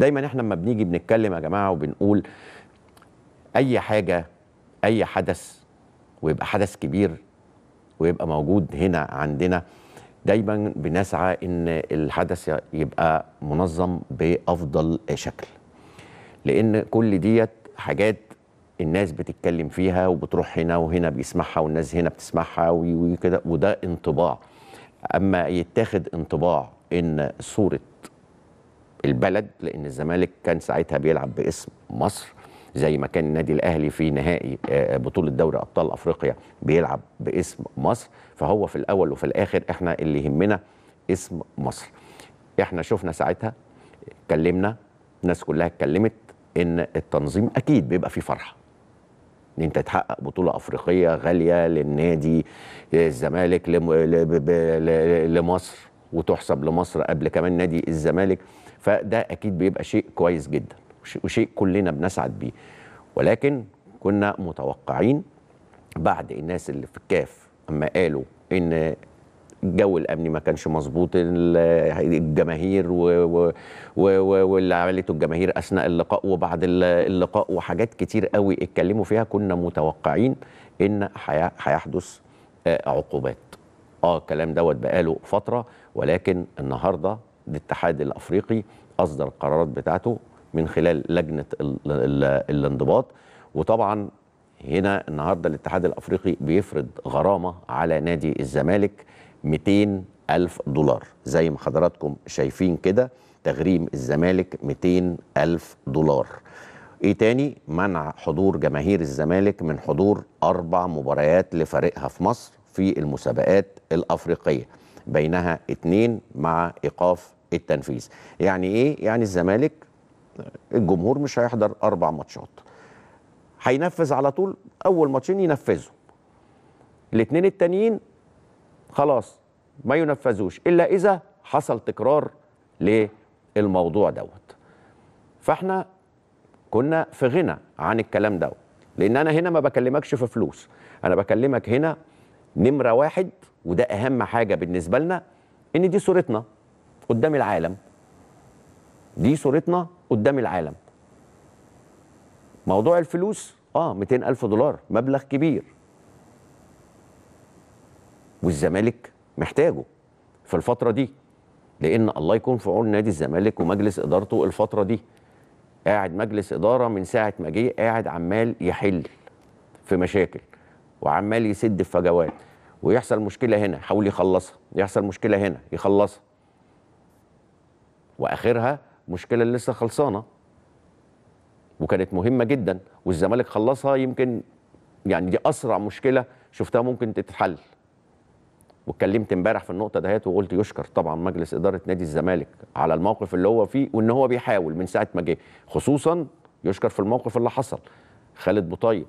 دايما احنا لما بنيجي بنتكلم يا جماعه وبنقول اي حاجه اي حدث ويبقى حدث كبير ويبقى موجود هنا عندنا دايما بنسعى ان الحدث يبقى منظم بافضل شكل لان كل ديت حاجات الناس بتتكلم فيها وبتروح هنا وهنا بيسمعها والناس هنا بتسمعها وكده وده انطباع اما يتاخد انطباع ان صوره البلد لان الزمالك كان ساعتها بيلعب باسم مصر زي ما كان النادي الاهلي في نهائي آه، بطوله دوري ابطال افريقيا بيلعب باسم مصر فهو في الاول وفي الاخر احنا اللي يهمنا اسم مصر احنا شفنا ساعتها اتكلمنا الناس كلها اتكلمت ان التنظيم اكيد بيبقى فيه فرحه ان انت تحقق بطوله افريقيه غاليه للنادي آه، الزمالك لمصر وتحسب لمصر قبل كمان نادي الزمالك فده اكيد بيبقى شيء كويس جدا وشيء كلنا بنسعد بيه ولكن كنا متوقعين بعد الناس اللي في الكاف اما قالوا ان الجو الامني ما كانش مظبوط الجماهير واللي عملته الجماهير اثناء اللقاء وبعد اللقاء وحاجات كتير قوي اتكلموا فيها كنا متوقعين ان هيحدث آه، عقوبات اه الكلام دوت بقاله فتره ولكن النهارده الاتحاد الافريقي اصدر القرارات بتاعته من خلال لجنه الانضباط وطبعا هنا النهارده الاتحاد الافريقي بيفرض غرامه على نادي الزمالك 200 ألف دولار زي ما حضراتكم شايفين كده تغريم الزمالك 200 ألف دولار ايه تاني منع حضور جماهير الزمالك من حضور أربع مباريات لفريقها في مصر في المسابقات الأفريقية بينها اتنين مع ايقاف التنفيذ يعني ايه يعني الزمالك الجمهور مش هيحضر اربع ماتشات هينفذ على طول اول ماتشين ينفذوا الاثنين التانيين خلاص ما ينفذوش الا اذا حصل تكرار للموضوع دوت فاحنا كنا في غنى عن الكلام دوت لان انا هنا ما بكلمكش في فلوس انا بكلمك هنا نمرة واحد وده أهم حاجة بالنسبة لنا إن دي صورتنا قدام العالم دي صورتنا قدام العالم موضوع الفلوس آه 200 ألف دولار مبلغ كبير والزمالك محتاجه في الفترة دي لأن الله يكون في عون نادي الزمالك ومجلس إدارته الفترة دي قاعد مجلس إدارة من ساعة ما جه قاعد عمال يحل في مشاكل وعمال يسد في فجوات ويحصل مشكله هنا يحاول يخلصها يحصل مشكله هنا يخلصها واخرها مشكله اللي لسه خلصانه وكانت مهمه جدا والزمالك خلصها يمكن يعني دي اسرع مشكله شفتها ممكن تتحل واتكلمت امبارح في النقطه دهيت وقلت يشكر طبعا مجلس اداره نادي الزمالك على الموقف اللي هو فيه وان هو بيحاول من ساعه ما جه خصوصا يشكر في الموقف اللي حصل خالد بوطيب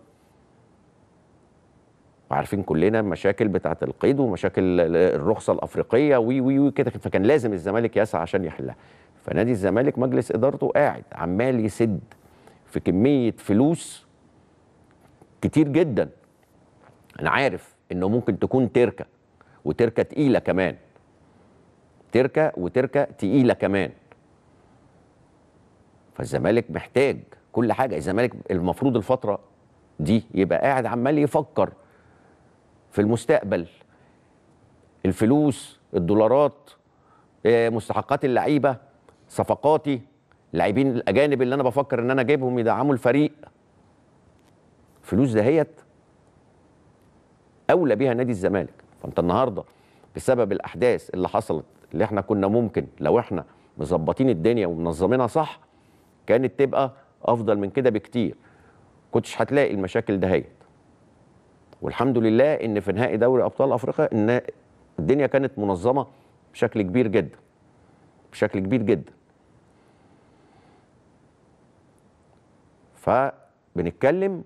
وعارفين كلنا مشاكل بتاعه القيد ومشاكل الرخصه الافريقيه وي وي وي كده فكان لازم الزمالك يسعى عشان يحلها فنادي الزمالك مجلس ادارته قاعد عمال يسد في كميه فلوس كتير جدا انا عارف انه ممكن تكون تركه وتركه تقيله كمان تركه وتركه تقيله كمان فالزمالك محتاج كل حاجه الزمالك المفروض الفتره دي يبقى قاعد عمال يفكر في المستقبل الفلوس الدولارات آه، مستحقات اللعيبه صفقاتي لاعبين الاجانب اللي انا بفكر ان انا اجيبهم يدعموا الفريق فلوس دهيت اولى بيها نادي الزمالك فانت النهارده بسبب الاحداث اللي حصلت اللي احنا كنا ممكن لو احنا مظبطين الدنيا ومنظمينها صح كانت تبقى افضل من كده بكتير كنتش هتلاقي المشاكل دهيت والحمد لله ان في نهائي دوري ابطال افريقيا ان الدنيا كانت منظمه بشكل كبير جدا بشكل كبير جدا فبنتكلم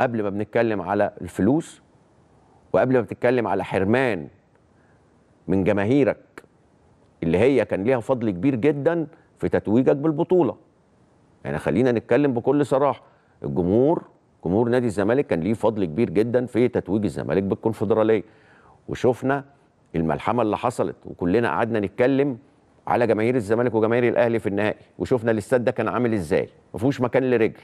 قبل ما بنتكلم على الفلوس وقبل ما بتتكلم على حرمان من جماهيرك اللي هي كان ليها فضل كبير جدا في تتويجك بالبطوله يعني خلينا نتكلم بكل صراحه الجمهور جمهور نادي الزمالك كان ليه فضل كبير جدا في تتويج الزمالك بالكونفدراليه وشفنا الملحمه اللي حصلت وكلنا قعدنا نتكلم على جماهير الزمالك وجماهير الاهلي في النهائي وشفنا الاستاد ده كان عامل ازاي ما فيهوش مكان لرجل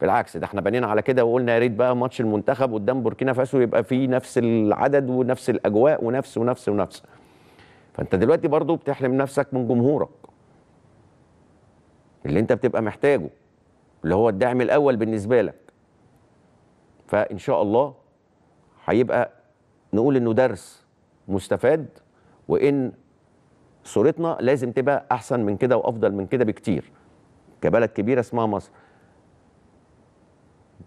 بالعكس ده احنا بنينا على كده وقلنا يا ريت بقى ماتش المنتخب قدام بوركينا فاسو يبقى فيه نفس العدد ونفس الاجواء ونفس ونفس ونفس فانت دلوقتي برضو بتحرم نفسك من جمهورك اللي انت بتبقى محتاجه اللي هو الدعم الاول بالنسبه لك فان شاء الله هيبقى نقول انه درس مستفاد وان صورتنا لازم تبقى احسن من كده وافضل من كده بكتير كبلد كبيره اسمها مصر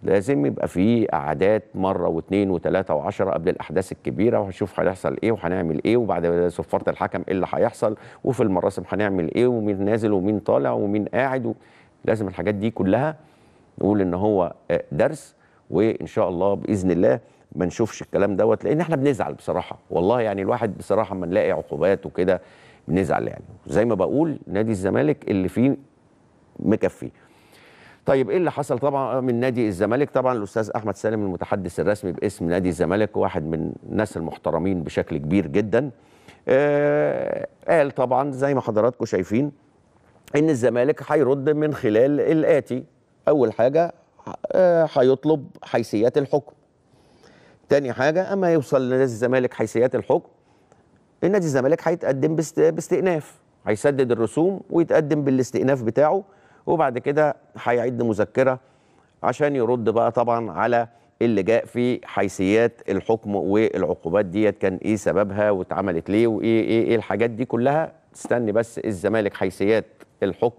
لازم يبقى في قعدات مره واثنين وثلاثه وعشرة قبل الاحداث الكبيره وهنشوف هيحصل ايه وهنعمل ايه وبعد صفاره الحكم ايه اللي هيحصل وفي المراسم هنعمل ايه ومين نازل ومين طالع ومين قاعد و... لازم الحاجات دي كلها نقول ان هو آه، درس وان شاء الله باذن الله ما نشوفش الكلام دوت لان احنا بنزعل بصراحه والله يعني الواحد بصراحه اما نلاقي عقوبات وكده بنزعل يعني زي ما بقول نادي الزمالك اللي فيه مكفي طيب ايه اللي حصل طبعا آه، من نادي الزمالك طبعا الاستاذ احمد سالم المتحدث الرسمي باسم نادي الزمالك واحد من الناس المحترمين بشكل كبير جدا آه قال طبعا زي ما حضراتكم شايفين ان الزمالك هيرد من خلال الاتي اول حاجه آه، هيطلب حيثيات الحكم تاني حاجه اما يوصل لنادي الزمالك حيثيات الحكم النادي الزمالك هيتقدم باستئناف هيسدد الرسوم ويتقدم بالاستئناف بتاعه وبعد كده هيعد مذكره عشان يرد بقى طبعا على اللي جاء في حيثيات الحكم والعقوبات ديت كان ايه سببها واتعملت ليه وايه ايه, إيه الحاجات دي كلها استني بس الزمالك حيثيات الحكم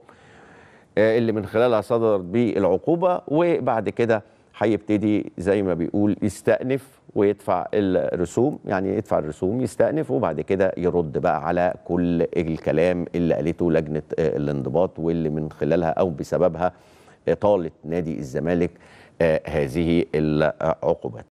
آه، اللي من خلالها صدرت به العقوبه وبعد كده هيبتدي زي ما بيقول يستأنف ويدفع الرسوم يعني يدفع الرسوم يستأنف وبعد كده يرد بقى على كل الكلام اللي قالته لجنة آه، الانضباط واللي من خلالها أو بسببها طالت نادي الزمالك آه، هذه العقوبات